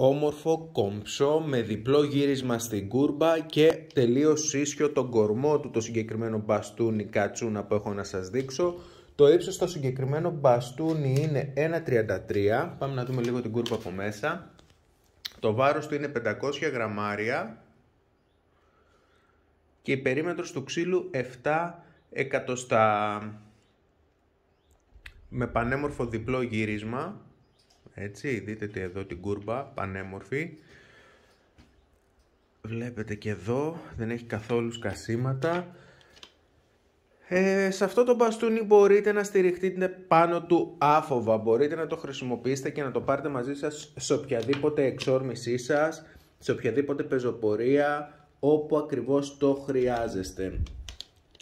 όμορφο, κομψό, με διπλό γύρισμα στην κούρμπα και τελείως ίσιο τον κορμό του το συγκεκριμένο μπαστούνι κατσούνα που έχω να σας δείξω. Το ύψος στο συγκεκριμένο μπαστούνι είναι 1,33. Πάμε να δούμε λίγο την κούρπα από μέσα. Το βάρος του είναι 500 γραμμάρια και η περίμετρος του ξύλου 7 εκατοστά με πανέμορφο διπλό γύρισμα έτσι δείτε εδώ την κούρμπα πανέμορφη βλέπετε και εδώ δεν έχει καθόλου σκασίματα ε, σε αυτό το μπαστούνι μπορείτε να στηριχτείτε πάνω του άφοβα μπορείτε να το χρησιμοποιήσετε και να το πάρετε μαζί σας σε οποιαδήποτε εξόρμησή σας σε οποιαδήποτε πεζοπορία όπου ακριβώς το χρειάζεστε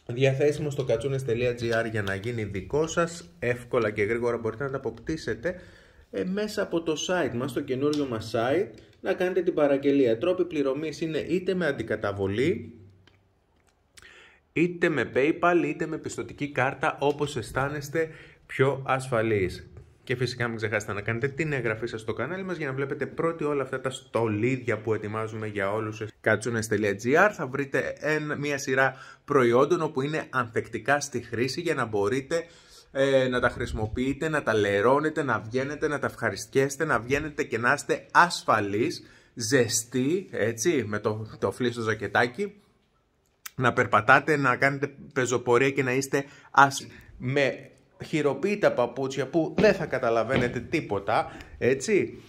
διαθέσιμο στο κατσούνες.gr για να γίνει δικό σας εύκολα και γρήγορα μπορείτε να το αποκτήσετε ε, μέσα από το site μας, το καινούριο μας site, να κάνετε την παραγγελία. Τρόποι πληρωμής είναι είτε με αντικαταβολή, είτε με PayPal, είτε με πιστοτική κάρτα, όπως αισθάνεστε πιο ασφαλείς. Και φυσικά μην ξεχάσετε να κάνετε την εγγραφή σας στο κανάλι μας για να βλέπετε πρώτοι όλα αυτά τα στολίδια που ετοιμάζουμε για όλους σας. θα βρείτε μια σειρά προϊόντων όπου είναι ανθεκτικά στη χρήση για να μπορείτε ε, να τα χρησιμοποιείτε, να τα λερώνετε, να βγαίνετε, να τα ευχαριστιέστε, να βγαίνετε και να είστε ασφαλείς, ζεστοί, έτσι, με το, το ζακετάκι, να περπατάτε, να κάνετε πεζοπορία και να είστε ασ... με χειροποίητα παπούτσια που δεν θα καταλαβαίνετε τίποτα, έτσι.